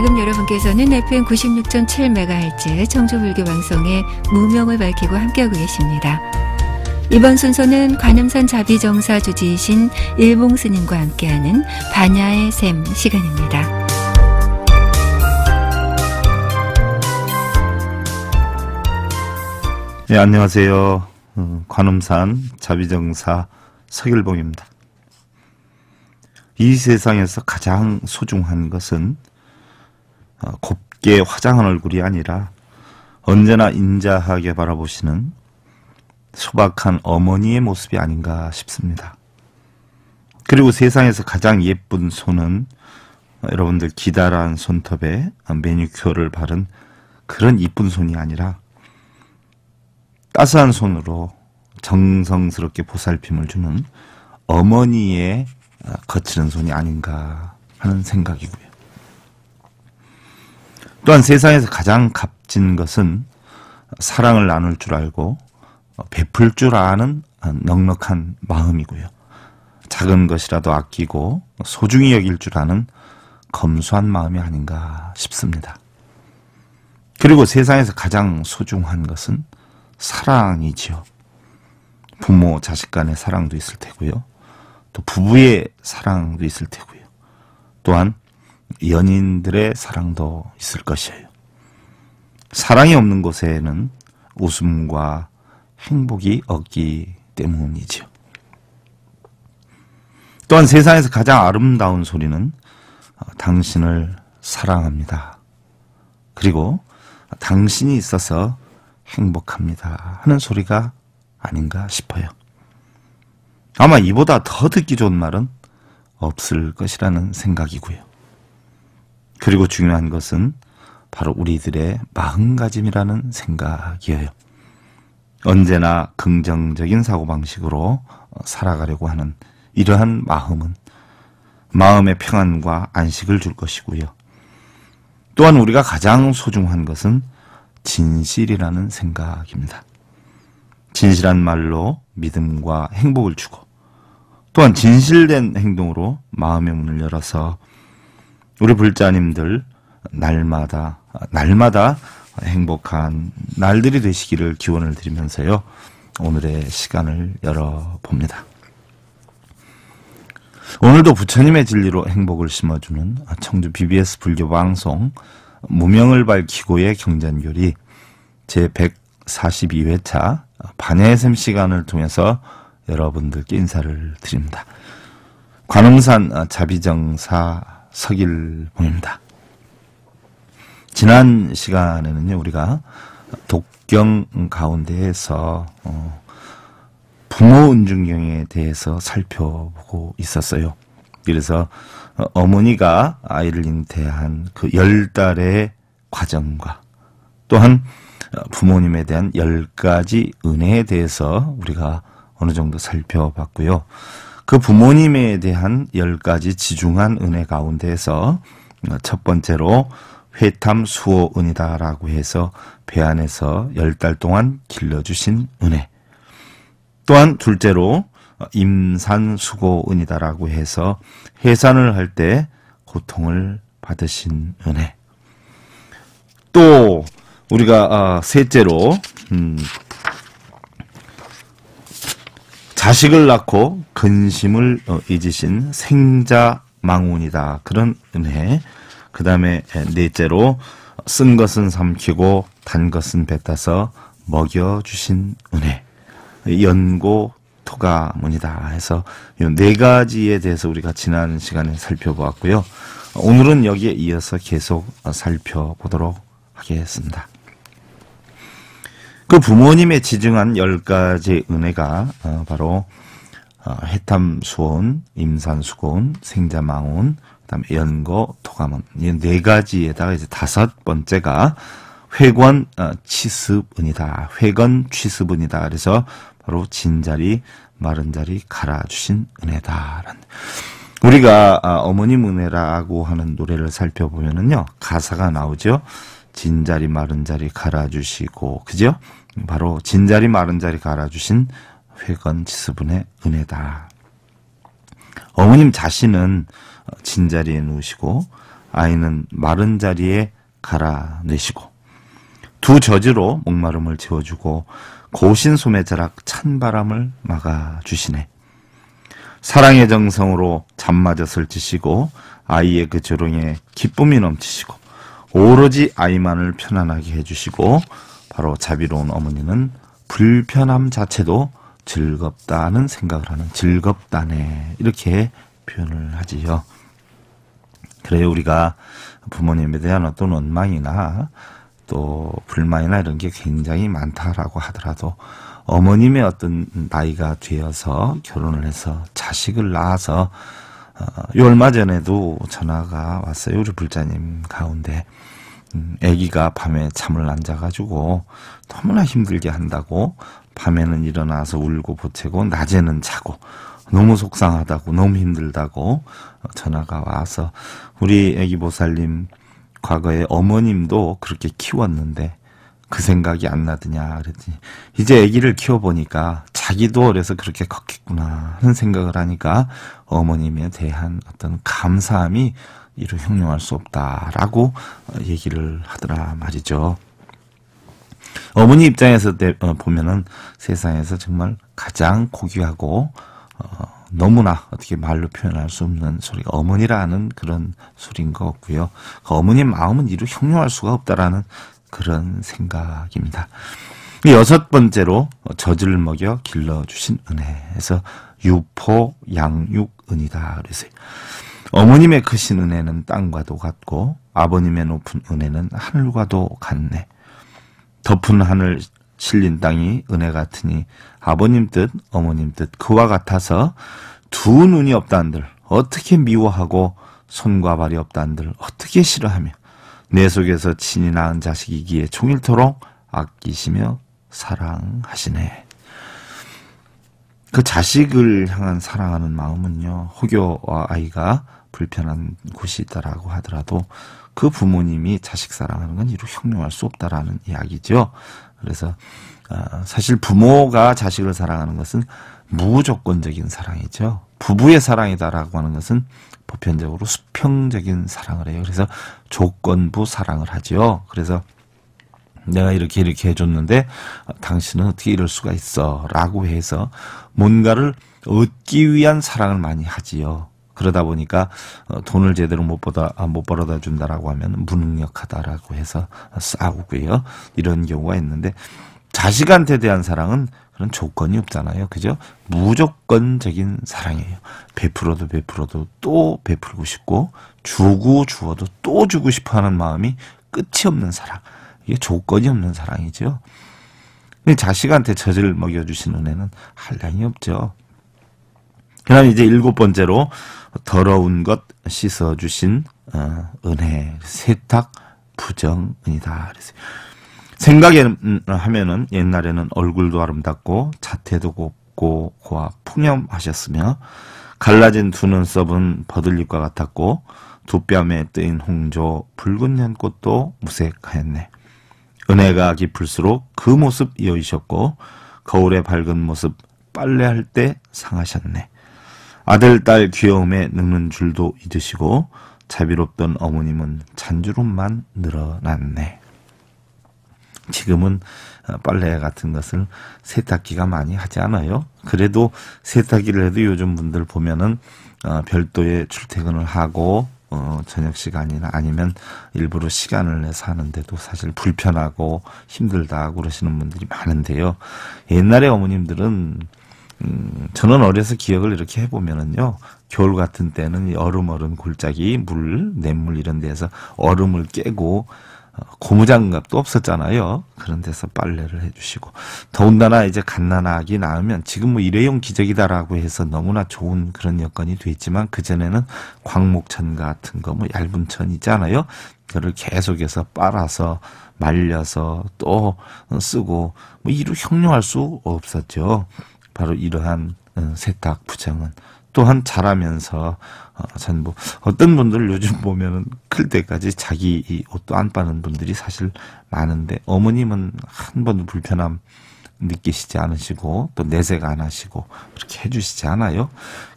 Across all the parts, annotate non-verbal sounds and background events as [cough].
지금 여러분께서는 FM 96.7MHz 청주불교 방송의 무명을 밝히고 함께하고 계십니다. 이번 순서는 관음산 자비정사 주지이신 일봉스님과 함께하는 반야의 샘 시간입니다. 네, 안녕하세요. 음, 관음산 자비정사 서길봉입니다. 이 세상에서 가장 소중한 것은 아, 곱게 화장한 얼굴이 아니라 언제나 인자하게 바라보시는 소박한 어머니의 모습이 아닌가 싶습니다. 그리고 세상에서 가장 예쁜 손은 여러분들 기다란 손톱에 매니큐어를 바른 그런 이쁜 손이 아니라 따스한 손으로 정성스럽게 보살핌을 주는 어머니의 거칠은 손이 아닌가 하는 생각이고요. 또한 세상에서 가장 값진 것은 사랑을 나눌 줄 알고 어, 베풀 줄 아는 넉넉한 마음이고요. 작은 것이라도 아끼고 소중히 여길 줄 아는 검소한 마음이 아닌가 싶습니다. 그리고 세상에서 가장 소중한 것은 사랑이지요. 부모, 자식 간의 사랑도 있을 테고요. 또 부부의 사랑도 있을 테고요. 또한 연인들의 사랑도 있을 것이에요. 사랑이 없는 곳에는 웃음과 행복이 없기 때문이지요. 또한 세상에서 가장 아름다운 소리는 어, 당신을 사랑합니다. 그리고 당신이 있어서 행복합니다. 하는 소리가 아닌가 싶어요. 아마 이보다 더 듣기 좋은 말은 없을 것이라는 생각이고요. 그리고 중요한 것은 바로 우리들의 마음가짐이라는 생각이에요. 언제나 긍정적인 사고방식으로 어, 살아가려고 하는 이러한 마음은 마음의 평안과 안식을 줄 것이고요. 또한 우리가 가장 소중한 것은 진실이라는 생각입니다. 진실한 말로 믿음과 행복을 주고 또한 진실된 행동으로 마음의 문을 열어서 우리 불자님들 날마다 날마다 행복한 날들이 되시기를 기원을 드리면서요. 오늘의 시간을 열어봅니다. 오늘도 부처님의 진리로 행복을 심어주는 청주 BBS 불교 방송 무명을 밝히고의 경전교리 제142회차 반야의샘 시간을 통해서 여러분들께 인사를 드립니다. 관음산 자비정사 서길봉입니다. 지난 시간에는요, 우리가 독경 가운데에서 어, 부모 은중경에 대해서 살펴보고 있었어요. 그래서 어머니가 아이를 잉태한 그 열 달의 과정과 또한 부모님에 대한 열 가지 은혜에 대해서 우리가 어느 정도 살펴봤고요. 그 부모님에 대한 열 가지 지중한 은혜 가운데에서 첫 번째로 회탐 수호 은이다라고 해서 배 안에서 열 달 동안 길러주신 은혜. 또한 둘째로 임산 수고 은이다라고 해서 해산을 할 때 고통을 받으신 은혜. 또 우리가 아, 셋째로 음, 자식을 낳고 근심을 어, 잊으신 생자 망운이다. 그런 은혜. 그 다음에 예, 넷째로 쓴 것은 삼키고 단 것은 뱉어서 먹여주신 은혜. 연고 토가문이다 해서 이 네 가지에 대해서 우리가 지난 시간에 살펴보았고요. 오늘은 여기에 이어서 계속 살펴보도록 하겠습니다. 그 부모님의 지증한 열가지 은혜가 어, 바로 어, 해탐, 수온, 임산, 수곤, 생자망온, 그다음에 연거, 토감은 이네 가지에다가 이제 다섯 번째가 회권 치습은이다회관 어, 취습은이다. 그래서 바로 진자리, 마른 자리 갈아주신 은혜다. 라는 우리가 어머님 은혜라고 하는 노래를 살펴보면은요 가사가 나오죠. 진자리 마른 자리 갈아주시고 그죠? 바로 진자리 마른 자리 갈아주신 회건 지수분의 은혜다. 어머님 자신은 진자리에 누우시고 아이는 마른 자리에 갈아내시고 두 저지로 목마름을 채워주고 고신솜의 자락 찬바람을 막아주시네. 사랑의 정성으로 잠마았을 지시고 아이의 그 조롱에 기쁨이 넘치시고 오로지 아이만을 편안하게 해주시고 바로 자비로운 어머니는 불편함 자체도 즐겁다는 생각을 하는 즐겁다네 이렇게 표현을 하지요. 그래요 우리가 부모님에 대한 어떤 원망이나 또 불만이나 이런 게 굉장히 많다라고 하더라도 어머님의 어떤 나이가 되어서 결혼을 해서 자식을 낳아서 어, 얼마 전에도 전화가 왔어요. 우리 불자님 가운데. 음, 아기가 밤에 잠을 안 자가지고 너무나 힘들게 한다고 밤에는 일어나서 울고 보채고 낮에는 자고 너무 속상하다고 너무 힘들다고 전화가 와서 우리 아기 보살님 과거에 어머님도 그렇게 키웠는데 그 생각이 안 나드냐 그랬지 이제 아기를 키워보니까 자기도 어려서 그렇게 컸겠구나 하는 생각을 하니까 어머님에 대한 어떤 감사함이 이루 형용할 수 없다라고 얘기를 하더라 말이죠. 어머니 입장에서 어, 보면은 세상에서 정말 가장 고귀하고 어, 너무나 어떻게 말로 표현할 수 없는 소리 가 어머니라는 그런 소리인 것 같고요. 그 어머님 마음은 이루 형용할 수가 없다라는 그런 생각입니다. 여섯 번째로 젖을 먹여 길러주신 은혜에서 유포 양육 은이다 그랬어요. 어머님의 크신 은혜는 땅과도 같고 아버님의 높은 은혜는 하늘과도 같네. 덮은 하늘 실린 땅이 은혜 같으니 아버님 뜻 어머님 뜻 그와 같아서 두 눈이 없다 한들 어떻게 미워하고 손과 발이 없다 한들 어떻게 싫어하며 내 속에서 친히 낳은 자식이기에 총일토록 아끼시며 사랑하시네. 그 자식을 향한 사랑하는 마음은요, 혹여 아이가 불편한 곳이 있다라고 하더라도 그 부모님이 자식 사랑하는 건 이루 혁명할수 없다라는 이야기죠. 그래서 어, 사실 부모가 자식을 사랑하는 것은 무조건적인 사랑이죠. 부부의 사랑이다라고 하는 것은 보편적으로 수평적인 사랑을 해요. 그래서 조건부 사랑을 하지요. 그래서 내가 이렇게 이렇게 해줬는데 당신은 어떻게 이럴 수가 있어 라고 해서 뭔가를 얻기 위한 사랑을 많이 하지요. 그러다 보니까 어, 돈을 제대로 못 보다 아, 못 벌어다 준다라고 하면 무능력하다라고 해서 싸우고요. 이런 경우가 있는데 자식한테 대한 사랑은 그런 조건이 없잖아요. 그죠? 무조건적인 사랑이에요. 베풀어도 베풀어도 또 베풀고 싶고 주고 주어도 또 주고 싶어 하는 마음이 끝이 없는 사랑. 이게 조건이 없는 사랑이죠. 자식한테 젖을 먹여주신 은혜는 한량이 없죠. 그 다음 에 이제 일곱 번째로 더러운 것 씻어주신 어, 은혜 세탁 부정은이다. 그랬어요. 생각에 하면은 옛날에는 얼굴도 아름답고 자태도 곱고 고와 풍염하셨으며 갈라진 두 눈썹은 버들잎과 같았고 두 뺨에 뜨인 홍조 붉은 연꽃도 무색하였네. 은혜가 깊을수록 그 모습 여이셨고 거울의 밝은 모습 빨래할 때 상하셨네. 아들 딸 귀여움에 늙는 줄도 잊으시고 자비롭던 어머님은 잔주름만 늘어났네. 지금은 어, 빨래 같은 것을 세탁기가 많이 하지 않아요. 그래도 세탁기를 해도 요즘 분들 보면은 어, 별도의 출퇴근을 하고 어, 저녁 시간이나 아니면 일부러 시간을 내서 하는데도 사실 불편하고 힘들다 그러시는 분들이 많은데요. 옛날에 어머님들은 음, 저는 어려서 기억을 이렇게 해보면은요, 겨울 같은 때는 얼음 얼음 골짜기, 물, 냇물 이런 데서 얼음을 깨고 고무장갑도 없었잖아요. 그런 데서 빨래를 해주시고 더군다나 이제 갓난아기 낳으면 지금 뭐 일회용 기저귀다라고 해서 너무나 좋은 그런 여건이 됐지만그 전에는 광목천 같은 거 뭐 얇은 천 있잖아요. 그를 계속해서 빨아서 말려서 또 쓰고 뭐 이루 형용할 수 없었죠. 바로 이러한 어, 세탁 부정은 또한 자라면서 사실 아, 뭐 어떤 분들 요즘 보면은 클 때까지 자기 이 옷도 안 빠는 분들이 사실 많은데 어머님은 한 번도 불편함 느끼시지 않으시고 또 내색 안 하시고 그렇게 해주시지 않아요.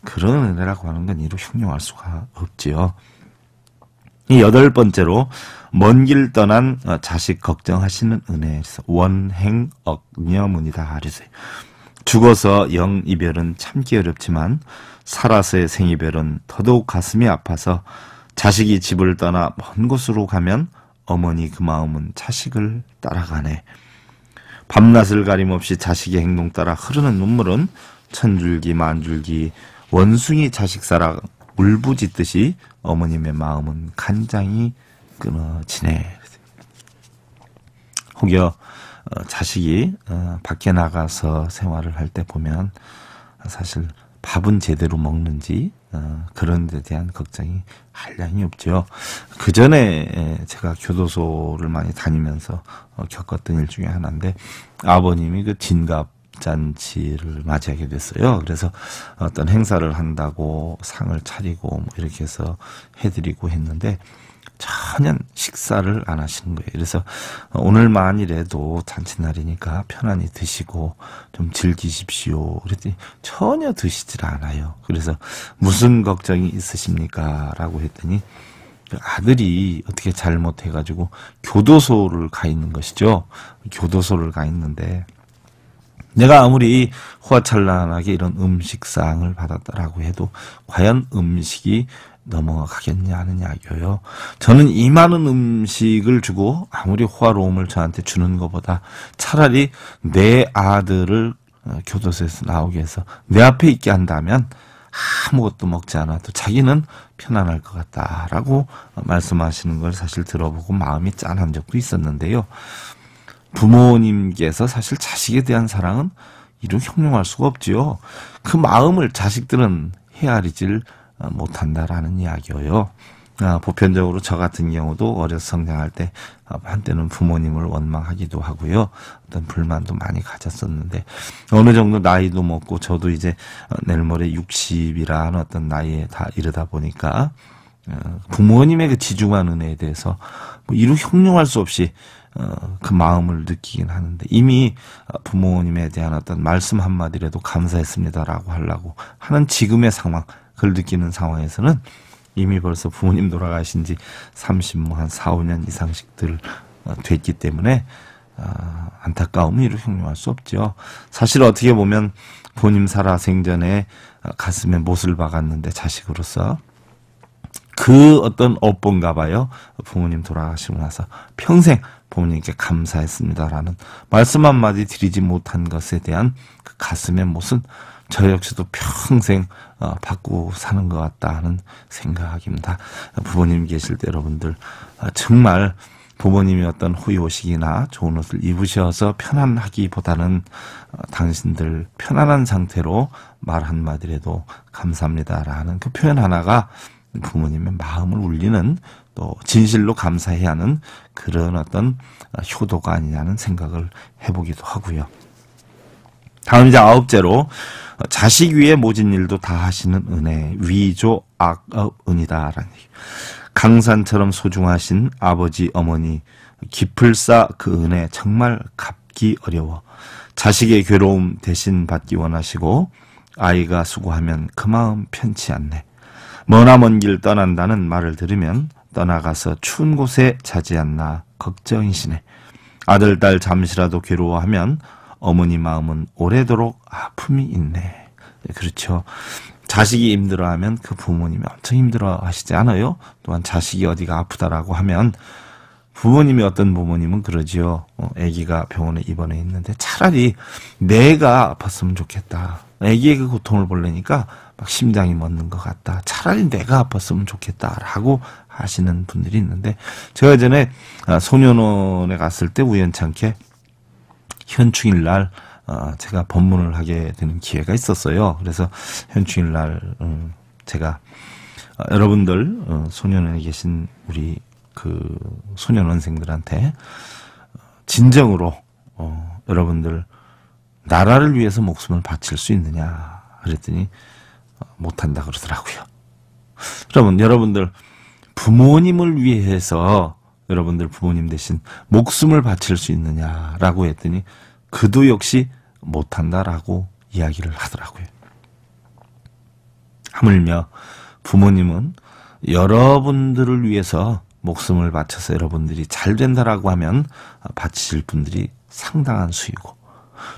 그런 은혜라고 하는 건 이로 흉용할 수가 없지요. 이 여덟 번째로 먼 길 떠난 어, 자식 걱정하시는 은혜에서 원행억녀문이다 하리세. 죽어서 영 이별은 참기 어렵지만 사라스의 생이별은 더더욱 가슴이 아파서 자식이 집을 떠나 먼 곳으로 가면 어머니 그 마음은 자식을 따라가네. 밤낮을 가림없이 자식의 행동 따라 흐르는 눈물은 천줄기 만줄기 원숭이 자식 사랑 울부짖듯이 어머님의 마음은 간장이 끊어지네. 혹여 어, 자식이 어, 밖에 나가서 생활을 할 때 보면 사실 밥은 제대로 먹는지 어, 그런 데 대한 걱정이 한량이 없죠. 그 전에 제가 교도소를 많이 다니면서 어, 겪었던 일 중에 하나인데 아버님이 그 진갑 잔치를 맞이하게 됐어요. 그래서 어떤 행사를 한다고 상을 차리고 뭐 이렇게 해서 해드리고 했는데 전혀 식사를 안 하시는 거예요. 그래서 오늘만이라도 잔치날이니까 편안히 드시고 좀 즐기십시오. 그랬더니 전혀 드시질 않아요. 그래서 무슨 걱정이 있으십니까? 라고 했더니 그 아들이 어떻게 잘못해가지고 교도소를 가 있는 것이죠. 교도소를 가 있는데 내가 아무리 호화찬란하게 이런 음식상을 받았다라고 해도 과연 음식이 넘어가겠냐는 이야기예요. 저는 이만한 음식을 주고 아무리 호화로움을 저한테 주는 것보다 차라리 내 아들을 어, 교도소에서 나오게 해서 내 앞에 있게 한다면 아무것도 먹지 않아도 자기는 편안할 것 같다라고 말씀하시는 걸 사실 들어보고 마음이 짠한 적도 있었는데요. 부모님께서 사실 자식에 대한 사랑은 이루 형용할 수가 없지요. 그 마음을 자식들은 헤아리질 아, 못한다라는 이야기예요. 아, 보편적으로 저 같은 경우도 어려서 성장할 때 아, 한때는 부모님을 원망하기도 하고요. 어떤 불만도 많이 가졌었는데 어느 정도 나이도 먹고 저도 이제 어, 내일 모레 60이라는 어떤 나이에 다 이르다 보니까 어, 부모님의 그 지중한 은혜에 대해서 뭐 이루 형용할 수 없이 어, 그 마음을 느끼긴 하는데 이미 부모님에 대한 어떤 말씀 한마디라도 감사했습니다라고 하려고 하는 지금의 상황 그걸 느끼는 상황에서는 이미 벌써 부모님 돌아가신 지 30, 뭐한 4, 5년 이상씩들 어, 됐기 때문에 아, 안타까움을 이를 형용할 수 없죠. 사실 어떻게 보면 본인 살아생전에 어, 가슴에 못을 박았는데 자식으로서 그 어떤 업본가 봐요. 부모님 돌아가시고 나서 평생 부모님께 감사했습니다라는 말씀 한마디 드리지 못한 것에 대한 그 가슴의 못은 저 역시도 평생 어, 받고 사는 것 같다 하는 생각입니다. 부모님 계실 때 여러분들 어, 정말 부모님이 어떤 호의호식이나 좋은 옷을 입으셔서 편안하기보다는 어, 당신들 편안한 상태로 말 한마디라도 감사합니다라는 그 표현 하나가 부모님의 마음을 울리는 또 진실로 감사해야 하는 그런 어떤 효도가 아니냐는 생각을 해보기도 하고요. 다음 이제 아홉째로 자식 위에 모진 일도 다 하시는 은혜 위조 악업은이다라는 강산처럼 소중하신 아버지 어머니 깊을 사그 은혜 정말 갚기 어려워 자식의 괴로움 대신 받기 원하시고 아이가 수고하면 그 마음 편치 않네 머나 먼길 떠난다는 말을 들으면 떠나가서 추운 곳에 자지 않나 걱정이시네 아들 딸 잠시라도 괴로워하면 어머니 마음은 오래도록 아픔이 있네. 예, 그렇죠. 자식이 힘들어하면 그 부모님이 엄청 힘들어하시지 않아요? 또한 자식이 어디가 아프다라고 하면 부모님이 어떤 부모님은 그러지요. 어, 아기가 병원에 입원해 있는데 차라리 내가 아팠으면 좋겠다. 아기의 그 고통을 보려니까 막 심장이 멎는 것 같다. 차라리 내가 아팠으면 좋겠다라고 하시는 분들이 있는데 제가 전에 아, 소년원에 갔을 때 우연찮게 현충일 날 어, 제가 법문을 하게 되는 기회가 있었어요. 그래서 현충일 날 음, 제가 어, 여러분들 어, 소년원에 계신 우리 그 소년원생들한테 진정으로 여러분들 나라를 위해서 목숨을 바칠 수 있느냐 그랬더니 못한다 그러더라고요. 여러분 여러분들 부모님을 위해서 여러분들 부모님 대신 목숨을 바칠 수 있느냐라고 했더니 그도 역시 못한다라고 이야기를 하더라고요. 하물며 부모님은 여러분들을 위해서 목숨을 바쳐서 여러분들이 잘 된다라고 하면 바치실 분들이 상당한 수이고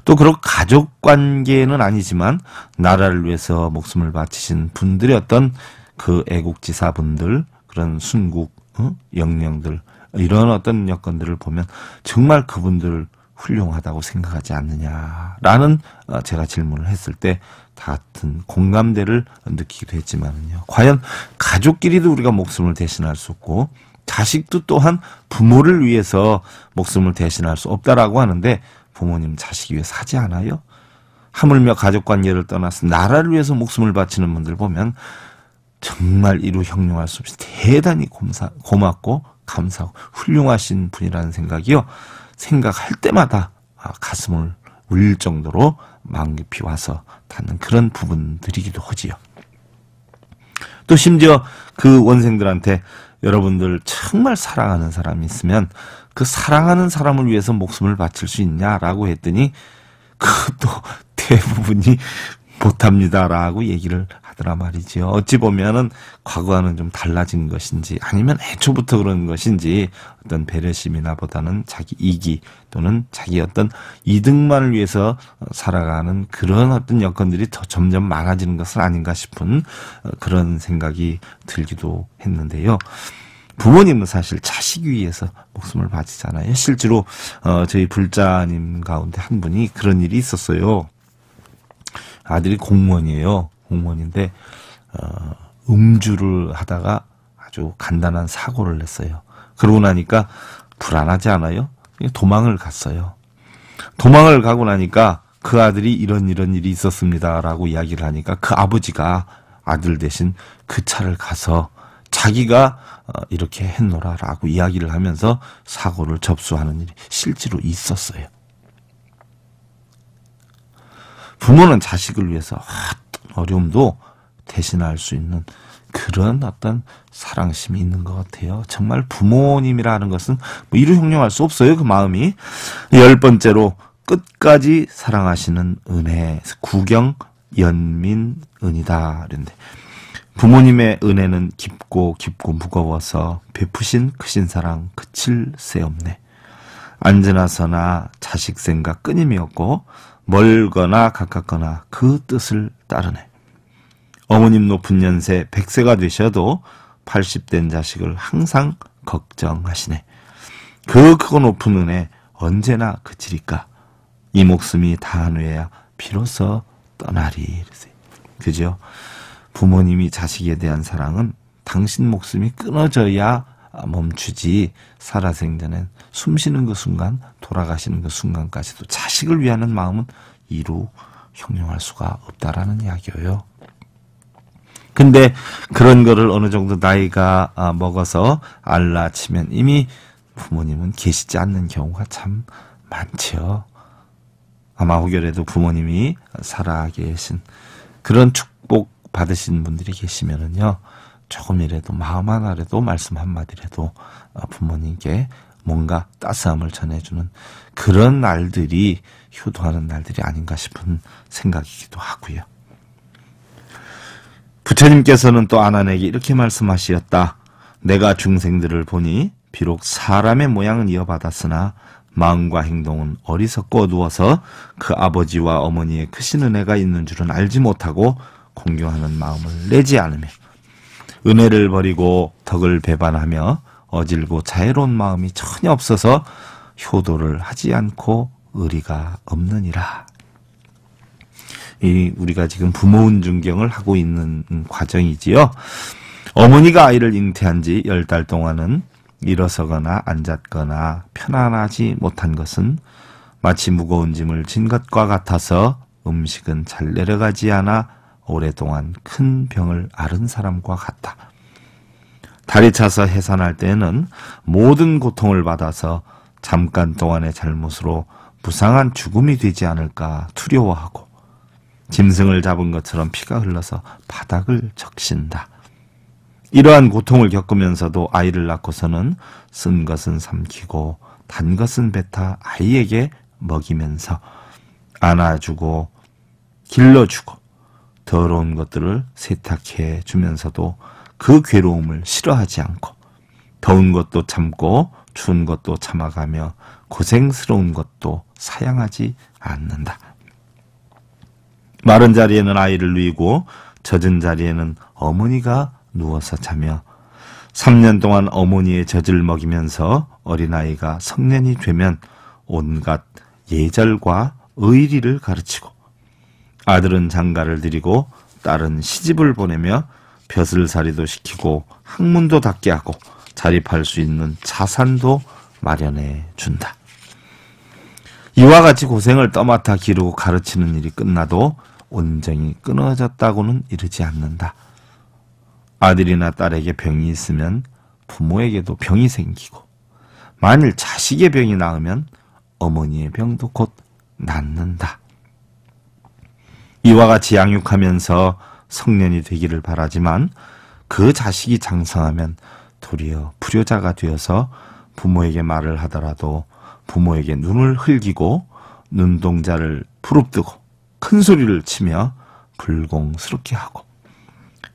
또 그런 가족 관계는 아니지만 나라를 위해서 목숨을 바치신 분들이 어떤 그 애국지사분들 그런 순국 어? 영령들 이런 어떤 여건들을 보면 정말 그분들 훌륭하다고 생각하지 않느냐라는 어, 제가 질문을 했을 때 같은 공감대를 느끼기도 했지만요. 과연 가족끼리도 우리가 목숨을 대신할 수 없고 자식도 또한 부모를 위해서 목숨을 대신할 수 없다라고 하는데 부모님 자식 위해 사지 않아요? 하물며 가족관계를 떠나서 나라를 위해서 목숨을 바치는 분들 보면 정말 이루 형용할 수 없이 대단히 고맙고 감사하고 훌륭하신 분이라는 생각이요. 생각할 때마다 아, 가슴을 울릴 정도로 마음 깊이 와서 닿는 그런 부분들이기도 하지요. 또 심지어 그 원생들한테 여러분들 정말 사랑하는 사람이 있으면 그 사랑하는 사람을 위해서 목숨을 바칠 수 있냐라고 했더니 그것도 [laughs] 대부분이 못합니다라고 얘기를 하더라 말이죠 어찌 보면은 과거와는 좀 달라진 것인지 아니면 애초부터 그런 것인지 어떤 배려심이나 보다는 자기 이기 또는 자기 어떤 이득만을 위해서 살아가는 그런 어떤 여건들이 더 점점 많아지는 것은 아닌가 싶은 어, 그런 생각이 들기도 했는데요. 부모님은 사실 자식 위해서 목숨을 바치잖아요. 실제로 어, 저희 불자님 가운데 한 분이 그런 일이 있었어요. 아들이 공무원이에요. 공무원인데 어, 음주를 하다가 아주 간단한 사고를 냈어요. 그러고 나니까 불안하지 않아요? 도망을 갔어요. 도망을 가고 나니까 그 아들이 이런 이런 일이 있었습니다라고 이야기를 하니까 그 아버지가 아들 대신 그 차를 가서 자기가 어, 이렇게 했노라라고 이야기를 하면서 사고를 접수하는 일이 실제로 있었어요. 부모는 자식을 위해서 어려움도 대신할 수 있는 그런 어떤 사랑심이 있는 것 같아요. 정말 부모님이라는 것은 뭐 이루 형용할 수 없어요. 그 마음이. 열 번째로 끝까지 사랑하시는 은혜. 구경, 연민, 은이다. 그런데 부모님의 은혜는 깊고 깊고 무거워서 베푸신 크신 사랑 그칠 새 없네. 안지나서나 자식 생각 끊임이 없고 멀거나 가깝거나 그 뜻을 따르네. 어머님 높은 연세 100세가 되셔도 80된 자식을 항상 걱정하시네. 그 크고 높은 은혜 언제나 그칠일까이 목숨이 다한 후야 비로소 떠나리. 그죠? 부모님이 자식에 대한 사랑은 당신 목숨이 끊어져야 아, 멈추지 살아생전엔 숨 쉬는 그 순간 돌아가시는 그 순간까지도 자식을 위하는 마음은 이루 형용할 수가 없다라는 이야기예요. 근데 그런 거를 어느 정도 나이가 아, 먹어서 알라 치면 이미 부모님은 계시지 않는 경우가 참 많지요. 아마 혹여라도 부모님이 살아 계신 그런 축복 받으신 분들이 계시면은요. 조금이라도 마음 하나라도 말씀 한마디라도 어, 부모님께 뭔가 따스함을 전해주는 그런 날들이 효도하는 날들이 아닌가 싶은 생각이기도 하고요. 부처님께서는 또 아난에게 이렇게 말씀하시었다. 내가 중생들을 보니 비록 사람의 모양은 이어받았으나 마음과 행동은 어리석고 어두워서 그 아버지와 어머니의 크신 은혜가 있는 줄은 알지 못하고 공경하는 마음을 내지 않으며 은혜를 버리고 덕을 배반하며 어질고 자애로운 마음이 전혀 없어서 효도를 하지 않고 의리가 없느니라. 이 우리가 지금 부모운 중경을 하고 있는 과정이지요. 어머니가 아이를 잉태한 지 열 달 동안은 일어서거나 앉았거나 편안하지 못한 것은 마치 무거운 짐을 진 것과 같아서 음식은 잘 내려가지 않아 오랫동안 큰 병을 앓은 사람과 같다. 다리 차서 해산할 때에는 모든 고통을 받아서 잠깐 동안의 잘못으로 부상한 죽음이 되지 않을까 두려워하고 짐승을 잡은 것처럼 피가 흘러서 바닥을 적신다. 이러한 고통을 겪으면서도 아이를 낳고서는 쓴 것은 삼키고 단 것은 뱉어 아이에게 먹이면서 안아주고 길러주고 더러운 것들을 세탁해 주면서도 그 괴로움을 싫어하지 않고 더운 것도 참고 추운 것도 참아가며 고생스러운 것도 사양하지 않는다. 마른 자리에는 아이를 누이고 젖은 자리에는 어머니가 누워서 자며 3년 동안 어머니의 젖을 먹이면서 어린아이가 성년이 되면 온갖 예절과 의리를 가르치고 아들은 장가를 드리고 딸은 시집을 보내며 벼슬살이도 시키고 학문도 닦게 하고 자립할 수 있는 자산도 마련해 준다. 이와 같이 고생을 떠맡아 기르고 가르치는 일이 끝나도 온정이 끊어졌다고는 이르지 않는다. 아들이나 딸에게 병이 있으면 부모에게도 병이 생기고 만일 자식의 병이 나으면 어머니의 병도 곧 낫는다. 이와 같이 양육하면서 성년이 되기를 바라지만 그 자식이 장성하면 도리어 불효자가 되어서 부모에게 말을 하더라도 부모에게 눈을 흘기고 눈동자를 부릅뜨고 큰 소리를 치며 불공스럽게 하고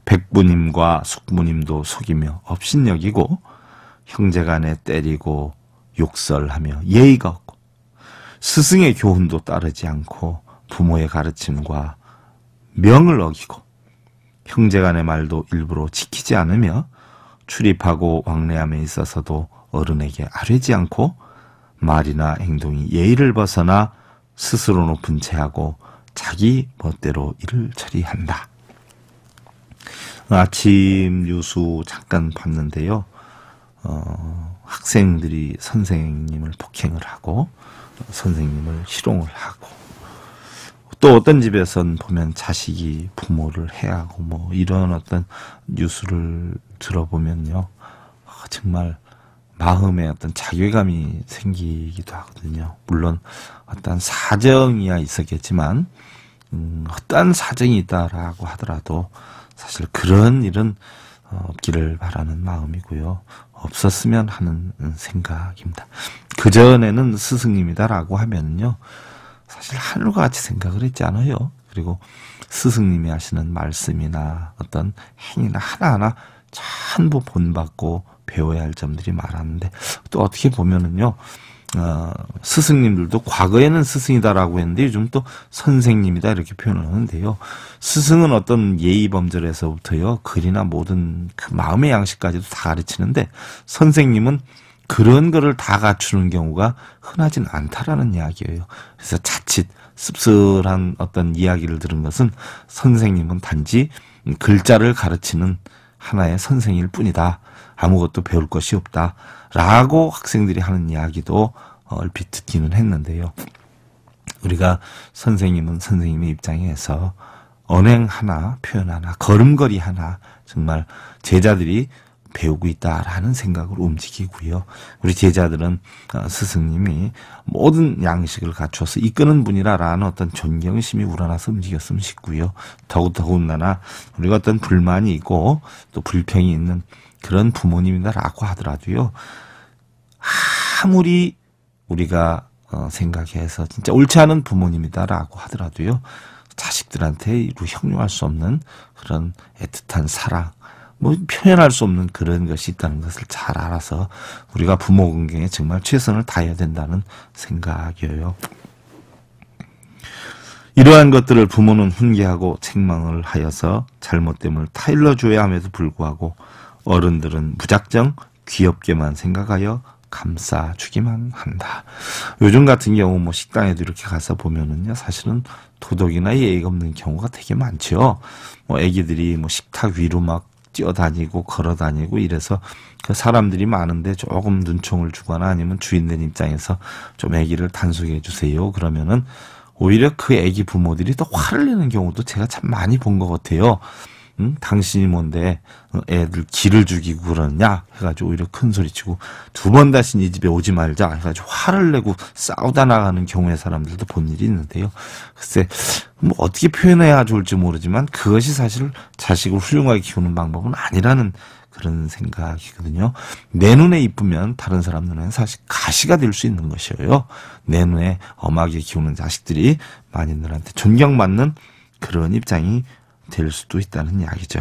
백부님과 숙부님도 속이며 업신여기고 형제간에 때리고 욕설하며 예의가 없고 스승의 교훈도 따르지 않고 부모의 가르침과 명을 어기고 형제간의 말도 일부러 지키지 않으며 출입하고 왕래함에 있어서도 어른에게 아뢰지 않고 말이나 행동이 예의를 벗어나 스스로 높은 체하고 자기 멋대로 일을 처리한다. 아침 뉴스 잠깐 봤는데요. 어, 학생들이 선생님을 폭행을 하고 선생님을 실롱을 하고 또 어떤 집에선 보면 자식이 부모를 해하고 뭐 이런 어떤 뉴스를 들어보면요. 아, 정말 마음에 어떤 자괴감이 생기기도 하거든요. 물론 어떤 사정이야 있었겠지만 음, 어떤 사정이 있다라고 하더라도 사실 그런 일은 없기를 바라는 마음이고요. 없었으면 하는 생각입니다. 그전에는 스승님이다라고 하면요. 사실 하늘과 같이 생각을 했지 않아요. 그리고 스승님이 하시는 말씀이나 어떤 행위나 하나하나 전부 본받고 배워야 할 점들이 많았는데 또 어떻게 보면은요. 어, 스승님들도 과거에는 스승이다라고 했는데 요즘 또 선생님이다 이렇게 표현을 하는데요. 스승은 어떤 예의범절에서부터요. 글이나 모든 그 마음의 양식까지도 다 가르치는데 선생님은 그런 거를 다 갖추는 경우가 흔하진 않다라는 이야기예요. 그래서 자칫 씁쓸한 어떤 이야기를 들은 것은 선생님은 단지 글자를 가르치는 하나의 선생일 뿐이다. 아무것도 배울 것이 없다. 라고 학생들이 하는 이야기도 얼핏 듣기는 했는데요. 우리가 선생님은 선생님의 입장에서 언행 하나, 표현 하나, 걸음걸이 하나, 정말 제자들이 배우고 있다라는 생각으로 움직이고요. 우리 제자들은 어, 스승님이 모든 양식을 갖춰서 이끄는 분이라라는 어떤 존경심이 우러나서 움직였으면 싶고요. 더군다나 우리가 어떤 불만이 있고 또 불평이 있는 그런 부모님이다라고 하더라도요. 아무리 우리가 어, 생각해서 진짜 옳지 않은 부모님이다라고 하더라도요. 자식들한테 로 형용할 수 없는 그런 애틋한 사랑, 뭐 표현할 수 없는 그런 것이 있다는 것을 잘 알아서 우리가 부모 관계에 정말 최선을 다해야 된다는 생각이에요. 이러한 것들을 부모는 훈계하고 책망을 하여서 잘못됨을 타일러줘야 함에도 불구하고 어른들은 무작정 귀엽게만 생각하여 감싸주기만 한다. 요즘 같은 경우 뭐 식당에도 이렇게 가서 보면은요, 사실은 도덕이나 예의가 없는 경우가 되게 많죠. 뭐 애기들이 뭐 식탁 위로 막 뛰어다니고 걸어다니고 이래서 그 사람들이 많은데 조금 눈총을 주거나 아니면 주인된 입장에서 좀 아기를 단속해 주세요. 그러면은 오히려 그 아기 부모들이 더 화를 내는 경우도 제가 참 많이 본 것 같아요. 응? 당신이 뭔데 어, 애들 기를 죽이고 그러냐 해가지고 오히려 큰 소리치고 두 번 다시 이 집에 오지 말자 해가지고 화를 내고 싸우다 나가는 경우의 사람들도 본 일이 있는데요. 글쎄 뭐 어떻게 표현해야 좋을지 모르지만 그것이 사실 자식을 훌륭하게 키우는 방법은 아니라는 그런 생각이거든요. 내 눈에 이쁘면 다른 사람 눈에는 사실 가시가 될 수 있는 것이에요. 내 눈에 엄하게 키우는 자식들이 많은 들한테 존경받는 그런 입장이 될 수도 있다는 이야기죠.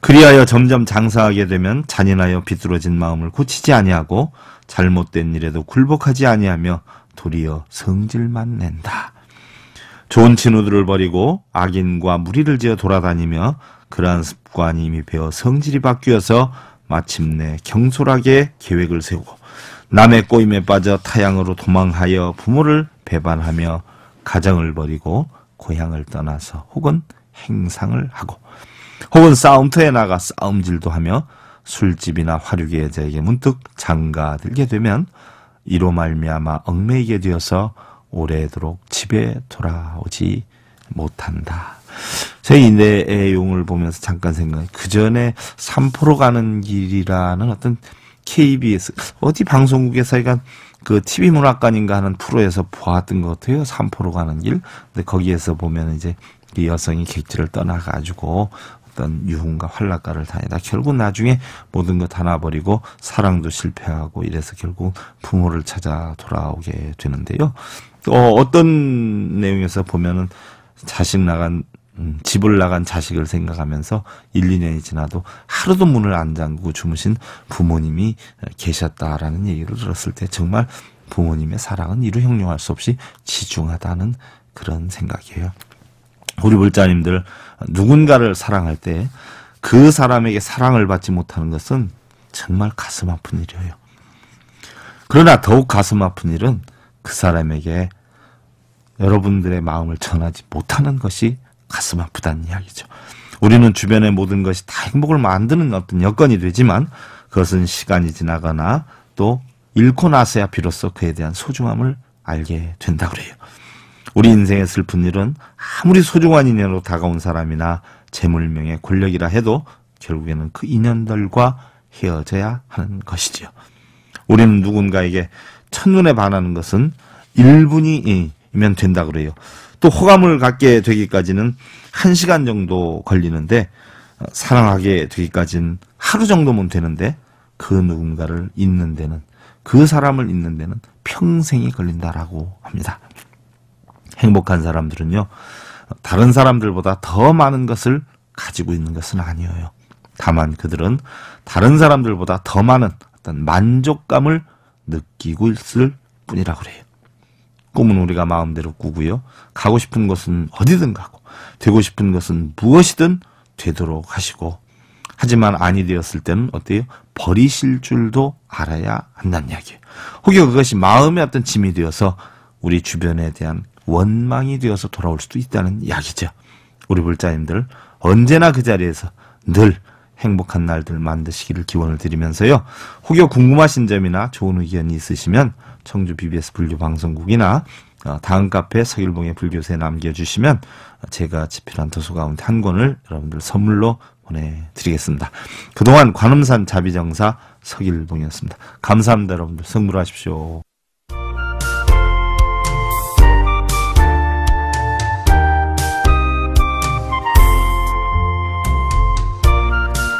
그리하여 점점 장사하게 되면 잔인하여 비뚤어진 마음을 고치지 아니하고 잘못된 일에도 굴복하지 아니하며 도리어 성질만 낸다. 좋은 친우들을 버리고 악인과 무리를 지어 돌아다니며 그러한 습관이 이미 배어 성질이 바뀌어서 마침내 경솔하게 계획을 세우고 남의 꼬임에 빠져 타양으로 도망하여 부모를 배반하며 가정을 버리고 고향을 떠나서 혹은 행상을 하고 혹은 싸움터에 나가 싸움질도 하며 술집이나 화류계자에게 문득 장가들게 되면 이로 말미암아 얽매이게 되어서 오래도록 집에 돌아오지 못한다. 저희 내용을 보면서 잠깐 생각. 그 전에 삼포로 가는 길이라는 어떤 KBS 어디 방송국에서 그러니까 그 TV 문학관인가 하는 프로에서 보았던 것 같아요. 삼포로 가는 길. 근데 거기에서 보면 이제 이 여성이 객지를 떠나가지고 어떤 유흥과 활락가를 다니다 결국 나중에 모든 것 하나 버리고 사랑도 실패하고 이래서 결국 부모를 찾아 돌아오게 되는데요. 어, 어떤 내용에서 보면은 자신 나간 음, 집을 나간 자식을 생각하면서 1, 2년이 지나도 하루도 문을 안 잠그고 주무신 부모님이 계셨다라는 얘기를 들었을 때 정말 부모님의 사랑은 이루 형용할 수 없이 지중하다는 그런 생각이에요. 우리 불자님들 누군가를 사랑할 때 그 사람에게 사랑을 받지 못하는 것은 정말 가슴 아픈 일이에요. 그러나 더욱 가슴 아픈 일은 그 사람에게 여러분들의 마음을 전하지 못하는 것이 가슴 아프다는 이야기죠. 우리는 주변의 모든 것이 다 행복을 만드는 어떤 여건이 되지만 그것은 시간이 지나거나 또 잃고 나서야 비로소 그에 대한 소중함을 알게 된다 그래요. 우리 인생의 슬픈 일은 아무리 소중한 인연으로 다가온 사람이나 재물명의 권력이라 해도 결국에는 그 인연들과 헤어져야 하는 것이지요. 우리는 누군가에게 첫눈에 반하는 것은 1분이면 된다 그래요. 또 호감을 갖게 되기까지는 한시간 정도 걸리는데 어, 사랑하게 되기까지는 하루 정도면 되는데 그 누군가를 잊는 데는 그 사람을 잊는 데는 평생이 걸린다라고 합니다. 행복한 사람들은요. 어, 다른 사람들보다 더 많은 것을 가지고 있는 것은 아니에요. 다만 그들은 다른 사람들보다 더 많은 어떤 만족감을 느끼고 있을 뿐이라고 그래요. 꿈은 우리가 마음대로 꾸고요. 가고 싶은 것은 어디든 가고 되고 싶은 것은 무엇이든 되도록 하시고 하지만 아니 되었을 때는 어때요? 버리실 줄도 알아야 한다는 이야기예요. 혹여 그것이 마음의 어떤 짐이 되어서 우리 주변에 대한 원망이 되어서 돌아올 수도 있다는 이야기죠. 우리 불자님들 언제나 그 자리에서 늘 행복한 날들 만드시기를 기원을 드리면서요. 혹여 궁금하신 점이나 좋은 의견이 있으시면 청주 BBS 분류방송국이나 어, 다음 카페 서일봉의 불교세 남겨주시면 제가 집필한 도서 가운데 한 권을 여러분들 선물로 보내드리겠습니다. 그동안 관음산 자비정사 서일봉이었습니다. 감사합니다 여러분들. 선물하십시오